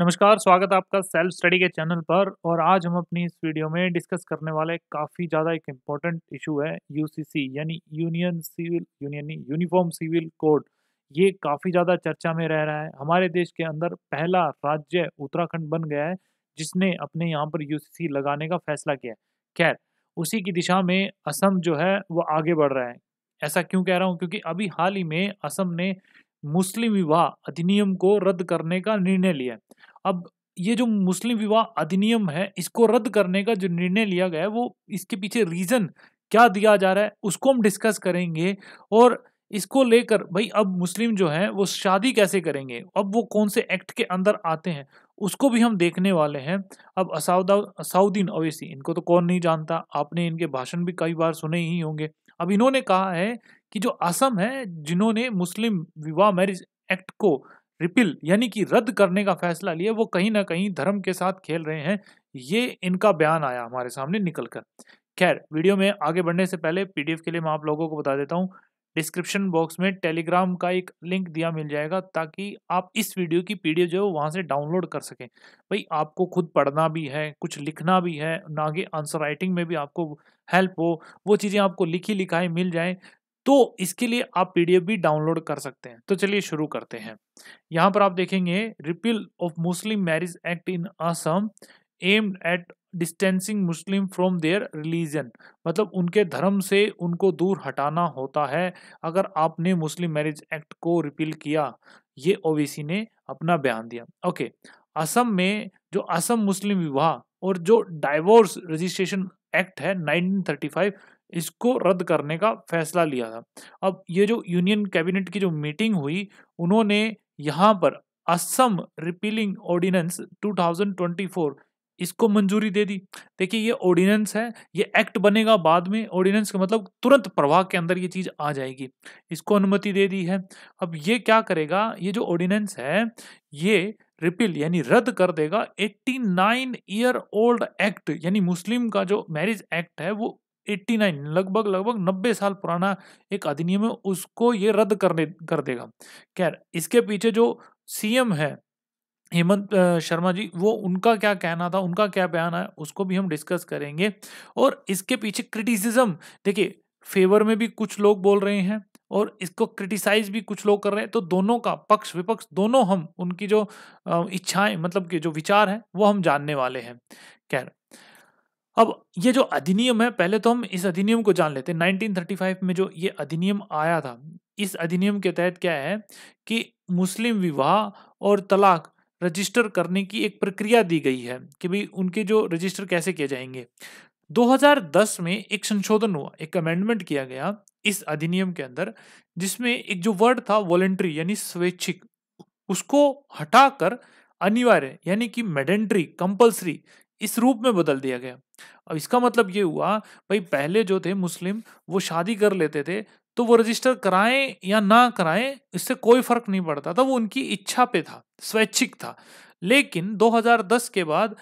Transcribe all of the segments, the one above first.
नमस्कार स्वागत है आपका सेल्फ स्टडी के चैनल पर और आज हम अपनी इस वीडियो में डिस्कस करने वाले काफ़ी ज़्यादा एक इम्पॉर्टेंट इशू है यूसीसी यानी union civil union uniform civil code ये काफ़ी ज़्यादा चर्चा में रह रहा है हमारे देश के अंदर पहला राज्य उत्तराखंड बन गया है जिसने अपने यहाँ पर यू लगाने का फैसला किया है खैर उसी की दिशा में असम जो है वो आगे बढ़ रहा है ऐसा क्यों कह रहा हूँ क्योंकि अभी हाल ही में असम ने मुस्लिम विवाह अधिनियम को रद्द करने का निर्णय लिया अब ये जो मुस्लिम विवाह अधिनियम है इसको रद्द करने का जो निर्णय लिया गया है वो इसके पीछे रीज़न क्या दिया जा रहा है उसको हम डिस्कस करेंगे और इसको लेकर भाई अब मुस्लिम जो है वो शादी कैसे करेंगे अब वो कौन से एक्ट के अंदर आते हैं उसको भी हम देखने वाले हैं अब असाउदा असाउदीन अवैसी इनको तो कौन नहीं जानता आपने इनके भाषण भी कई बार सुने ही होंगे अब इन्होंने कहा है कि जो असम है जिन्होंने मुस्लिम विवाह मैरिज एक्ट को रिपिल यानी कि रद्द करने का फैसला लिया वो कहीं ना कहीं धर्म के साथ खेल रहे हैं ये इनका बयान आया हमारे सामने निकल कर खैर वीडियो में आगे बढ़ने से पहले पीडीएफ के लिए मैं आप लोगों को बता देता हूँ डिस्क्रिप्शन बॉक्स में टेलीग्राम का एक लिंक दिया मिल जाएगा ताकि आप इस वीडियो की पी जो है वहाँ से डाउनलोड कर सकें भाई आपको खुद पढ़ना भी है कुछ लिखना भी है ना आंसर राइटिंग में भी आपको हेल्प हो वो चीज़ें आपको लिखी लिखाई मिल जाए तो इसके लिए आप पीडीएफ भी डाउनलोड कर सकते हैं तो चलिए शुरू करते हैं यहाँ पर आप देखेंगे repeal of Muslim marriage act in Assam aimed at distancing Muslim from their religion मतलब उनके धर्म से उनको दूर हटाना होता है अगर आपने मुस्लिम मैरिज एक्ट को रिपील किया ये ओवीसी ने अपना बयान दिया ओके असम में जो असम मुस्लिम विवाह और जो डाइवोर्स रजिस्ट्रेशन एक्ट है 1935 इसको रद्द करने का फैसला लिया था अब ये जो यूनियन कैबिनेट की जो मीटिंग हुई उन्होंने यहाँ पर असम रिपीलिंग ऑर्डिनेंस 2024 इसको मंजूरी दे दी देखिए ये ऑर्डिनेंस है ये एक्ट बनेगा बाद में ऑर्डिनेंस का मतलब तुरंत प्रवाह के अंदर ये चीज़ आ जाएगी इसको अनुमति दे दी है अब ये क्या करेगा ये जो ऑर्डिनेंस है ये रिपील यानी रद्द कर देगा 89 ईयर ओल्ड एक्ट यानी मुस्लिम का जो मैरिज एक्ट है वो 1889 लगभग लगभग 90 साल पुराना एक अधिनियम है उसको ये रद्द करने कर देगा खैर इसके पीछे जो सीएम है हेमंत शर्मा जी वो उनका क्या कहना था उनका क्या बयान है उसको भी हम डिस्कस करेंगे और इसके पीछे क्रिटिसिज्म देखिए फेवर में भी कुछ लोग बोल रहे हैं और इसको क्रिटिसाइज भी कुछ लोग कर रहे हैं तो दोनों का पक्ष विपक्ष दोनों हम उनकी जो इच्छाएं मतलब कि जो विचार हैं वो हम जानने वाले हैं खैर अब ये जो अधिनियम है पहले तो हम इस अधिनियम को जान लेते हैं 1935 में जो ये अधिनियम आया था इस अधिनियम के तहत क्या है कि मुस्लिम विवाह और तलाक रजिस्टर करने की एक प्रक्रिया दी गई है कि भाई उनके जो रजिस्टर कैसे किए जाएंगे 2010 में एक संशोधन हुआ एक अमेंडमेंट किया गया इस अधिनियम के अंदर जिसमें एक जो वर्ड था वॉलेंट्री यानी स्वैच्छिक उसको हटाकर अनिवार्य यानी कि मेडेंट्री कंपल्सरी इस रूप में बदल दिया गया अब इसका मतलब ये हुआ भाई पहले जो थे मुस्लिम वो शादी कर लेते थे तो वो रजिस्टर कराएं या ना कराएं इससे कोई फर्क नहीं पड़ता था वो उनकी इच्छा पे था स्वैच्छिक था लेकिन 2010 के बाद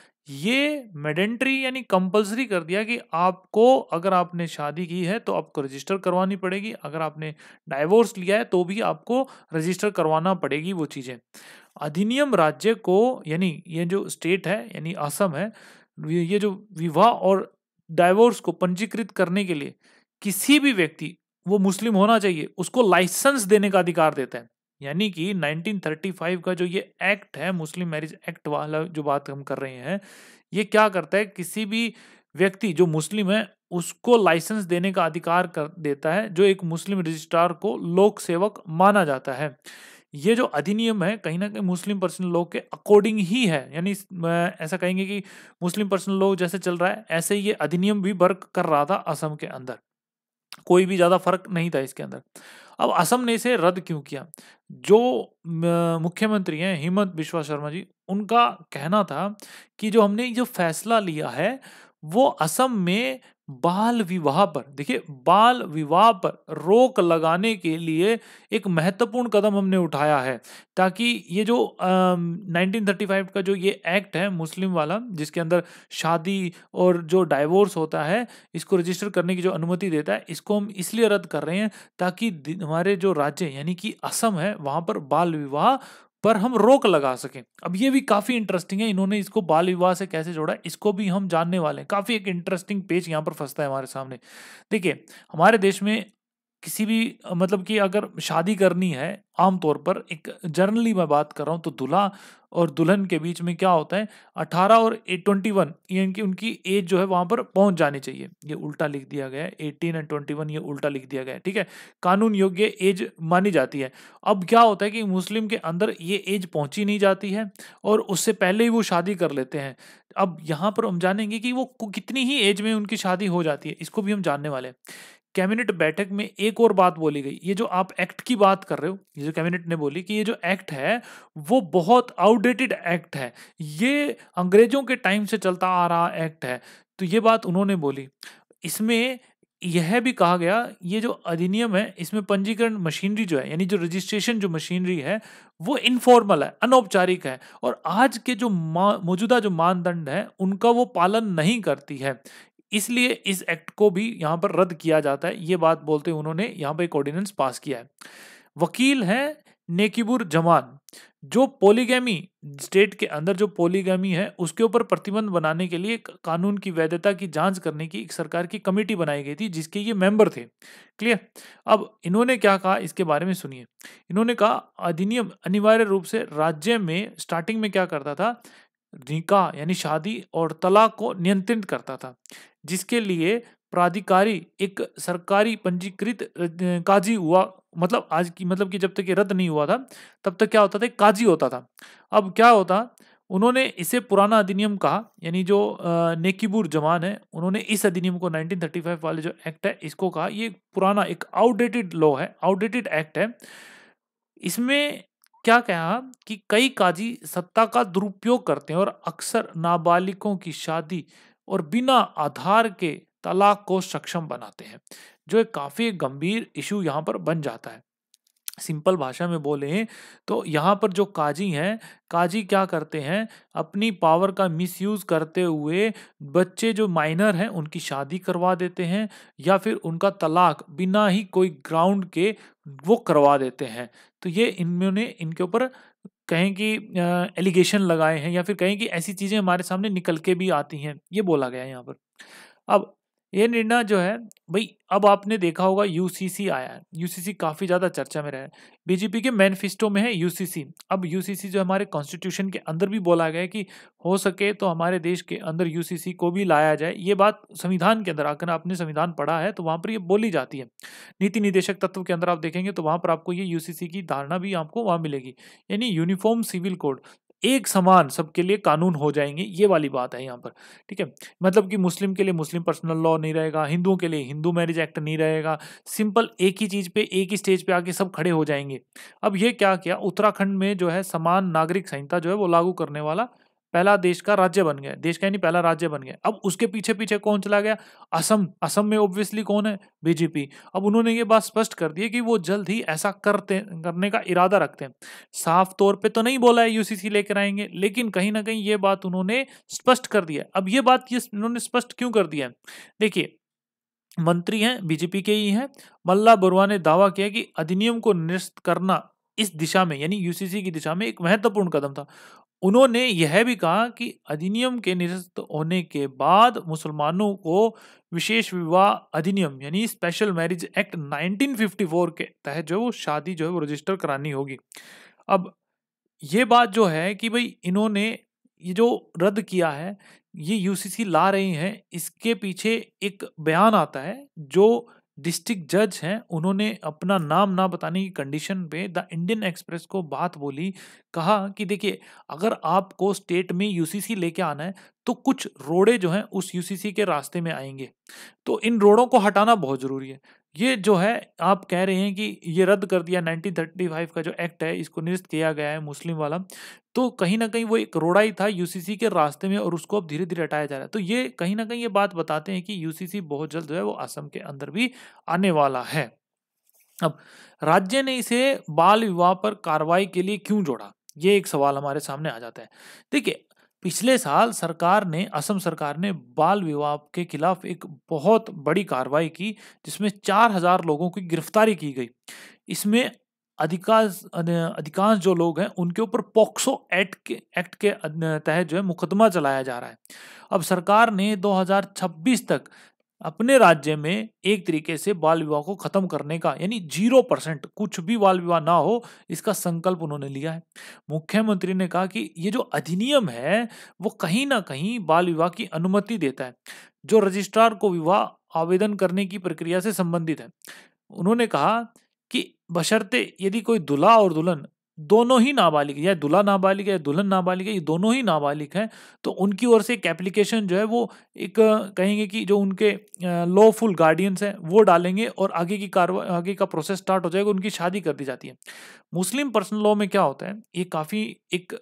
ये मेडेंट्री यानी कंपलसरी कर दिया कि आपको अगर आपने शादी की है तो आपको रजिस्टर करवानी पड़ेगी अगर आपने डाइवोर्स लिया है तो भी आपको रजिस्टर करवाना पड़ेगी वो चीज़ें अधिनियम राज्य को यानी ये जो स्टेट है यानी असम है ये जो विवाह और डाइवोर्स को पंजीकृत करने के लिए किसी भी व्यक्ति वो मुस्लिम होना चाहिए उसको लाइसेंस देने का अधिकार देता है यानी कि 1935 का जो ये एक्ट है मुस्लिम मैरिज एक्ट वाला जो बात हम कर रहे हैं ये क्या करता है किसी भी व्यक्ति जो मुस्लिम है उसको लाइसेंस देने का अधिकार कर देता है जो एक मुस्लिम रजिस्ट्रार को लोक सेवक माना जाता है ये जो अधिनियम है कहीं ना कहीं मुस्लिम पर्सनल लॉ के अकॉर्डिंग ही है यानी ऐसा कहेंगे कि मुस्लिम पर्सनल लॉ जैसे चल रहा है ऐसे ये अधिनियम भी वर्क कर रहा था असम के अंदर कोई भी ज़्यादा फर्क नहीं था इसके अंदर अब असम ने इसे रद्द क्यों किया जो मुख्यमंत्री हैं हिमंत बिश्वा शर्मा जी उनका कहना था कि जो हमने जो फैसला लिया है वो असम में बाल विवाह पर देखिए बाल विवाह पर रोक लगाने के लिए एक महत्वपूर्ण कदम हमने उठाया है ताकि ये जो नाइनटीन थर्टी फाइव का जो ये एक्ट है मुस्लिम वाला जिसके अंदर शादी और जो डाइवोर्स होता है इसको रजिस्टर करने की जो अनुमति देता है इसको हम इसलिए रद्द कर रहे हैं ताकि हमारे जो राज्य यानी कि असम है वहाँ पर बाल विवाह पर हम रोक लगा सकें अब ये भी काफ़ी इंटरेस्टिंग है इन्होंने इसको बाल विवाह से कैसे जोड़ा इसको भी हम जानने वाले हैं काफ़ी एक इंटरेस्टिंग पेज यहाँ पर फंसता है हमारे सामने देखिए हमारे देश में किसी भी मतलब कि अगर शादी करनी है आमतौर पर एक जर्नली मैं बात कर रहा हूँ तो दुल्हा और दुल्हन के बीच में क्या होता है 18 और एट ट्वेंटी वन कि उनकी एज जो है वहाँ पर पहुँच जानी चाहिए ये उल्टा लिख दिया गया है एटीन एंड ट्वेंटी वन ये उल्टा लिख दिया गया है ठीक है कानून योग्य एज मानी जाती है अब क्या होता है कि मुस्लिम के अंदर ये एज पहुँची नहीं जाती है और उससे पहले ही वो शादी कर लेते हैं अब यहाँ पर हम जानेंगे कि वो कितनी ही एज में उनकी शादी हो जाती है इसको भी हम जानने वाले हैं कैबिनेट बैठक में एक और बात बोली गई ये जो आप एक्ट की बात कर रहे हो ये जो कैबिनेट ने बोली कि ये जो एक्ट है वो बहुत आउटडेटेड एक्ट है ये अंग्रेजों के टाइम से चलता आ रहा एक्ट है तो ये बात उन्होंने बोली इसमें यह भी कहा गया ये जो अधिनियम है इसमें पंजीकरण मशीनरी जो है यानी जो रजिस्ट्रेशन जो मशीनरी है वो इनफॉर्मल है अनौपचारिक है और आज के जो मौजूदा जो मानदंड है उनका वो पालन नहीं करती है इसलिए इस एक्ट को भी यहाँ पर रद्द किया जाता है ये बात बोलते हुए उन्होंने यहाँ पर एक ऑर्डिनेंस पास किया है वकील हैं नेकिबुर जमान जो पोलीगैमी स्टेट के अंदर जो पोलीगैमी है उसके ऊपर प्रतिबंध बनाने के लिए कानून की वैधता की जांच करने की एक सरकार की कमेटी बनाई गई थी जिसके ये मेंबर थे क्लियर अब इन्होंने क्या कहा इसके बारे में सुनिए इन्होंने कहा अधिनियम अनिवार्य रूप से राज्य में स्टार्टिंग में क्या करता था निका यानी शादी और तलाक को नियंत्रित करता था जिसके लिए प्राधिकारी एक सरकारी पंजीकृत काजी हुआ मतलब आज की मतलब कि जब तक ये रद्द नहीं हुआ था तब तक क्या होता था काजी होता था अब क्या होता उन्होंने इसे पुराना अधिनियम कहा यानी जो नेकीबूर जमान है उन्होंने इस अधिनियम को 1935 वाले जो एक्ट है इसको कहा ये पुराना एक आउटडेटेड लॉ है आउटडेटेड एक्ट है इसमें क्या कहा कि कई काजी सत्ता का दुरुपयोग करते हैं और अक्सर नाबालिगों की शादी और बिना आधार के तलाक को सक्षम बनाते हैं जो एक काफ़ी गंभीर इशू यहाँ पर बन जाता है सिंपल भाषा में बोले तो यहाँ पर जो काजी हैं काजी क्या करते हैं अपनी पावर का मिसयूज़ करते हुए बच्चे जो माइनर हैं उनकी शादी करवा देते हैं या फिर उनका तलाक बिना ही कोई ग्राउंड के वो करवा देते हैं तो ये इन्होंने इनके ऊपर कहें कि एलिगेशन लगाए हैं या फिर कहें कि ऐसी चीज़ें हमारे सामने निकल के भी आती हैं ये बोला गया है यहाँ पर अब ये निर्णय जो है भाई अब आपने देखा होगा यूसीसी आया है यूसीसी काफ़ी ज़्यादा चर्चा में रहा है बीजेपी के मैनिफेस्टो में है यूसीसी अब यूसीसी जो हमारे कॉन्स्टिट्यूशन के अंदर भी बोला गया है कि हो सके तो हमारे देश के अंदर यूसीसी को भी लाया जाए ये बात संविधान के अंदर आकर आपने संविधान पढ़ा है तो वहाँ पर ये बोली जाती है नीति निदेशक तत्व के अंदर आप देखेंगे तो वहाँ पर आपको ये यू की धारणा भी आपको वहाँ मिलेगी यानी यूनिफॉर्म सिविल कोड एक समान सबके लिए कानून हो जाएंगे ये वाली बात है यहाँ पर ठीक है मतलब कि मुस्लिम के लिए मुस्लिम पर्सनल लॉ नहीं रहेगा हिंदुओं के लिए हिंदू मैरिज एक्ट नहीं रहेगा सिंपल एक ही चीज़ पे एक ही स्टेज पे आके सब खड़े हो जाएंगे अब ये क्या किया उत्तराखंड में जो है समान नागरिक संहिता जो है वो लागू करने वाला पहला देश का राज्य बन गया देश का नहीं पहला राज्य बन गया अब उसके पीछे पीछे कौन चला गया असम असम में ऑब्वियसली कौन है बीजेपी अब उन्होंने ये बात स्पष्ट कर दी है कि वो जल्द ही ऐसा करते करने का इरादा रखते हैं साफ तौर पे तो नहीं बोला है यूसीसी लेकर आएंगे लेकिन कहीं ना कहीं ये बात उन्होंने स्पष्ट कर दिया अब ये बात उन्होंने स्पष्ट क्यों कर दिया है देखिए मंत्री हैं बीजेपी के ही हैं मल्ला बरुआ ने दावा किया कि अधिनियम को निरस्त करना इस दिशा में यानी यूसीसी की दिशा में एक महत्वपूर्ण कदम था उन्होंने यह भी कहा कि अधिनियम के निरस्त होने के बाद मुसलमानों को विशेष विवाह अधिनियम यानी स्पेशल मैरिज एक्ट 1954 के तहत जो है वो शादी जो है वो रजिस्टर करानी होगी अब ये बात जो है कि भाई इन्होंने ये जो रद्द किया है ये यूसीसी ला रही हैं इसके पीछे एक बयान आता है जो डिस्ट्रिक्ट जज हैं उन्होंने अपना नाम ना बताने की कंडीशन पे द इंडियन एक्सप्रेस को बात बोली कहा कि देखिए अगर आपको स्टेट में यूसीसी लेके आना है तो कुछ रोड़े जो हैं उस यूसीसी के रास्ते में आएंगे तो इन रोड़ों को हटाना बहुत ज़रूरी है ये जो है आप कह रहे हैं कि ये रद्द कर दिया 1935 का जो एक्ट है इसको निरस्त किया गया है मुस्लिम वाला तो कहीं ना कहीं वो एक रोड़ा ही था यूसीसी के रास्ते में और उसको अब धीरे धीरे हटाया जा रहा है तो ये कहीं ना कहीं ये बात बताते हैं कि यूसीसी बहुत जल्द जो है वो असम के अंदर भी आने वाला है अब राज्य ने इसे बाल विवाह पर कार्रवाई के लिए क्यों जोड़ा ये एक सवाल हमारे सामने आ जाता है देखिए पिछले साल सरकार ने असम सरकार ने बाल विवाह के खिलाफ एक बहुत बड़ी कार्रवाई की जिसमें चार हजार लोगों की गिरफ्तारी की गई इसमें अधिकांश अधिकांश जो लोग हैं उनके ऊपर पॉक्सो एक्ट के एक्ट के तहत जो है मुकदमा चलाया जा रहा है अब सरकार ने 2026 तक अपने राज्य में एक तरीके से बाल विवाह को खत्म करने का यानी जीरो परसेंट कुछ भी बाल विवाह ना हो इसका संकल्प उन्होंने लिया है मुख्यमंत्री ने कहा कि ये जो अधिनियम है वो कहीं ना कहीं बाल विवाह की अनुमति देता है जो रजिस्ट्रार को विवाह आवेदन करने की प्रक्रिया से संबंधित है उन्होंने कहा कि बशर्ते यदि कोई दुल्हा और दुल्हन दोनों ही नाबालिग या दूल्हा नाबालिग है दुल्हन नाबालिग है ये दोनों ही नाबालिग हैं तो उनकी ओर से एक एप्लीकेशन जो है वो एक कहेंगे कि जो उनके लॉफुल गार्डियंस हैं वो डालेंगे और आगे की कार्रवाई आगे का प्रोसेस स्टार्ट हो जाएगा उनकी शादी कर दी जाती है मुस्लिम पर्सनल लॉ में क्या होता है ये काफ़ी एक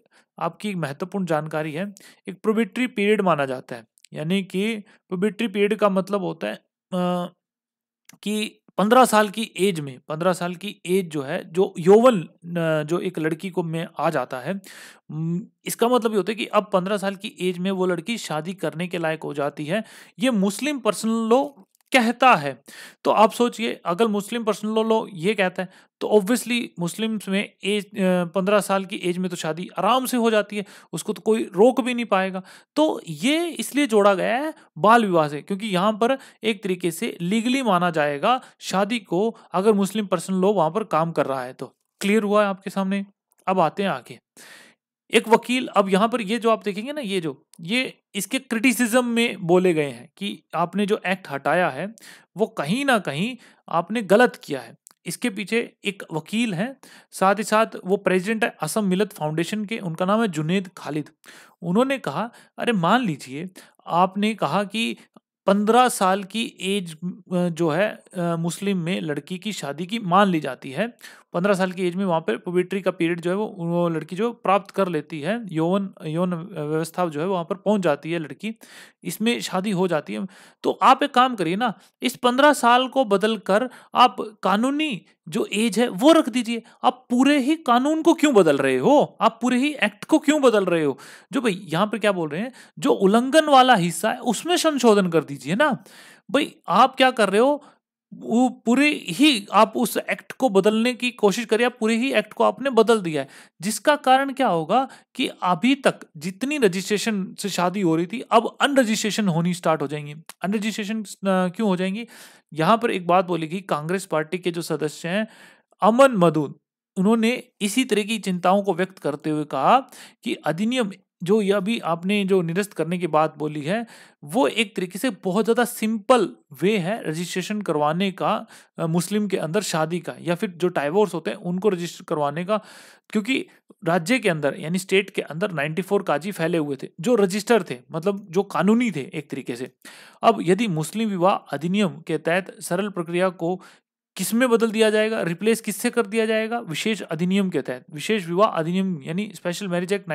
आपकी महत्वपूर्ण जानकारी है एक प्रोबिट्री पीरियड माना जाता है यानी कि प्रोबिट्री पीरियड का मतलब होता है आ, कि पंद्रह साल की एज में पंद्रह साल की एज जो है जो यौवन जो एक लड़की को में आ जाता है इसका मतलब ये होता है कि अब पंद्रह साल की एज में वो लड़की शादी करने के लायक हो जाती है ये मुस्लिम पर्सनल कहता है तो आप सोचिए अगर मुस्लिम पर्सनल लो ये कहता है तो ऑब्वियसली मुस्लिम्स में एज पंद्रह साल की एज में तो शादी आराम से हो जाती है उसको तो कोई रोक भी नहीं पाएगा तो ये इसलिए जोड़ा गया है बाल विवाह से क्योंकि यहाँ पर एक तरीके से लीगली माना जाएगा शादी को अगर मुस्लिम पर्सनल लो वहाँ पर काम कर रहा है तो क्लियर हुआ है आपके सामने अब आते हैं आगे एक वकील अब यहाँ पर ये जो आप देखेंगे ना ये जो ये इसके क्रिटिसिज्म में बोले गए हैं कि आपने जो एक्ट हटाया है वो कहीं ना कहीं आपने गलत किया है इसके पीछे एक वकील हैं साथ ही साथ वो प्रेसिडेंट है असम मिलत फाउंडेशन के उनका नाम है जुनेद खालिद उन्होंने कहा अरे मान लीजिए आपने कहा कि पंद्रह साल की एज जो है मुस्लिम में लड़की की शादी की मान ली जाती है पंद्रह साल की एज में वहाँ पर पोबिट्री का पीरियड जो है वो वो लड़की जो प्राप्त कर लेती है यौन यौन व्यवस्था जो है वहाँ पर पहुँच जाती है लड़की इसमें शादी हो जाती है तो आप एक काम करिए ना इस पंद्रह साल को बदल कर आप कानूनी जो एज है वो रख दीजिए आप पूरे ही कानून को क्यों बदल रहे हो आप पूरे ही एक्ट को क्यों बदल रहे हो जो भाई यहाँ पे क्या बोल रहे हैं जो उल्लंघन वाला हिस्सा है उसमें संशोधन कर दीजिए ना भाई आप क्या कर रहे हो वो पूरे ही आप उस एक्ट को बदलने की कोशिश करिए आप पूरे ही एक्ट को आपने बदल दिया है जिसका कारण क्या होगा कि अभी तक जितनी रजिस्ट्रेशन से शादी हो रही थी अब अनरजिस्ट्रेशन होनी स्टार्ट हो जाएंगी अनरजिस्ट्रेशन क्यों हो जाएंगी यहाँ पर एक बात बोलेगी कांग्रेस पार्टी के जो सदस्य हैं अमन मधु उन्होंने इसी तरह की चिंताओं को व्यक्त करते हुए कहा कि अधिनियम जो यह भी आपने जो निरस्त करने की बात बोली है वो एक तरीके से बहुत ज़्यादा सिंपल वे है रजिस्ट्रेशन करवाने का मुस्लिम के अंदर शादी का या फिर जो टाइवोर्स होते हैं उनको रजिस्टर करवाने का क्योंकि राज्य के अंदर यानी स्टेट के अंदर 94 काजी फैले हुए थे जो रजिस्टर थे मतलब जो कानूनी थे एक तरीके से अब यदि मुस्लिम विवाह अधिनियम के तहत सरल प्रक्रिया को किस में बदल दिया जाएगा रिप्लेस किससे कर दिया जाएगा विशेष अधिनियम के तहत विशेष विवाह अधिनियम यानी स्पेशल मैरिज एक्ट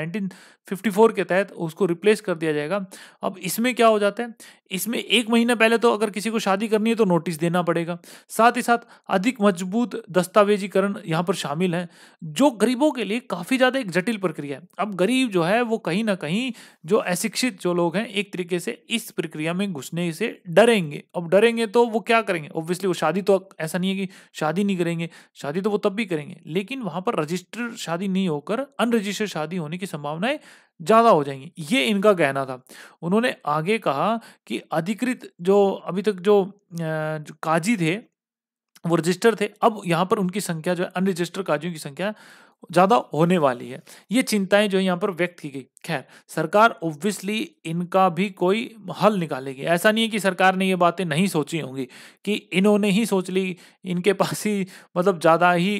1954 के तहत उसको रिप्लेस कर दिया जाएगा अब इसमें क्या हो जाता है इसमें एक महीना पहले तो अगर किसी को शादी करनी है तो नोटिस देना पड़ेगा साथ ही साथ अधिक मजबूत दस्तावेजीकरण यहाँ पर शामिल है जो गरीबों के लिए काफ़ी ज़्यादा एक जटिल प्रक्रिया है अब गरीब जो है वो कहीं ना कहीं जो अशिक्षित जो लोग हैं एक तरीके से इस प्रक्रिया में घुसने से डरेंगे अब डरेंगे तो वो क्या करेंगे ऑब्वियसली वो शादी तो ऐसा नहीं नहीं है कि शादी नहीं करेंगे शादी तो वो तब भी करेंगे लेकिन वहाँ पर रजिस्टर्ड शादी नहीं होकर अनरजिस्टर्ड शादी होने की संभावनाएं ज़्यादा हो जाएंगी ये इनका कहना था उन्होंने आगे कहा कि अधिकृत जो अभी तक जो, जो काजी थे वो रजिस्टर थे अब यहाँ पर उनकी संख्या जो है अनरजिस्टर्ड काजियों की संख्या ज़्यादा होने वाली है ये चिंताएं जो है यहाँ पर व्यक्त की गई खैर सरकार ओब्वियसली इनका भी कोई हल निकालेगी ऐसा नहीं है कि सरकार ने ये बातें नहीं सोची होंगी कि इन्होंने ही सोच ली इनके पास ही मतलब ज़्यादा ही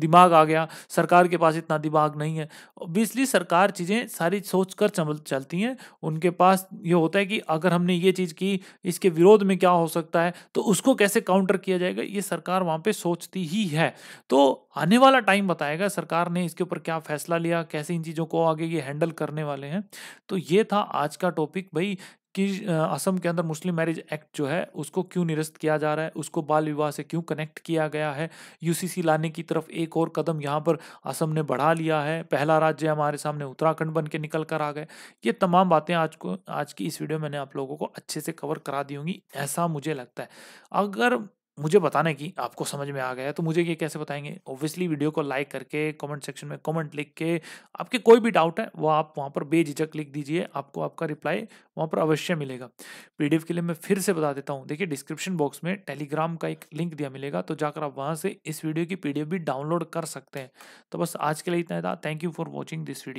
दिमाग आ गया सरकार के पास इतना दिमाग नहीं है ओब्वियसली सरकार चीज़ें सारी सोच कर चल चलती हैं उनके पास ये होता है कि अगर हमने ये चीज़ की इसके विरोध में क्या हो सकता है तो उसको कैसे काउंटर किया जाएगा ये सरकार वहाँ पर सोचती ही है तो आने वाला टाइम बताएगा सरकार ने इसके ऊपर क्या फैसला लिया कैसे इन चीज़ों को आगे ये हैंडल कर करने वाले हैं तो ये था आज का टॉपिक भाई कि असम के अंदर मुस्लिम मैरिज एक्ट जो है उसको क्यों निरस्त किया जा रहा है उसको बाल विवाह से क्यों कनेक्ट किया गया है यूसीसी लाने की तरफ एक और कदम यहाँ पर असम ने बढ़ा लिया है पहला राज्य हमारे सामने उत्तराखंड बन के निकल कर आ गए ये तमाम बातें आज को आज की इस वीडियो में मैंने आप लोगों को अच्छे से कवर करा दी होंगी ऐसा मुझे लगता है अगर मुझे बताना कि आपको समझ में आ गया तो मुझे ये कैसे बताएंगे ऑब्वियसली वीडियो को लाइक करके कमेंट सेक्शन में कमेंट लिख के आपके कोई भी डाउट है वो आप वहाँ पर बेझिझक लिख दीजिए आपको आपका रिप्लाई वहाँ पर अवश्य मिलेगा पीडीएफ के लिए मैं फिर से बता देता हूँ देखिए डिस्क्रिप्शन बॉक्स में टेलीग्राम का एक लिंक दिया मिलेगा तो जाकर आप वहाँ से इस वीडियो की पी भी डाउनलोड कर सकते हैं तो बस आज के लिए इतना था thank you for watching this video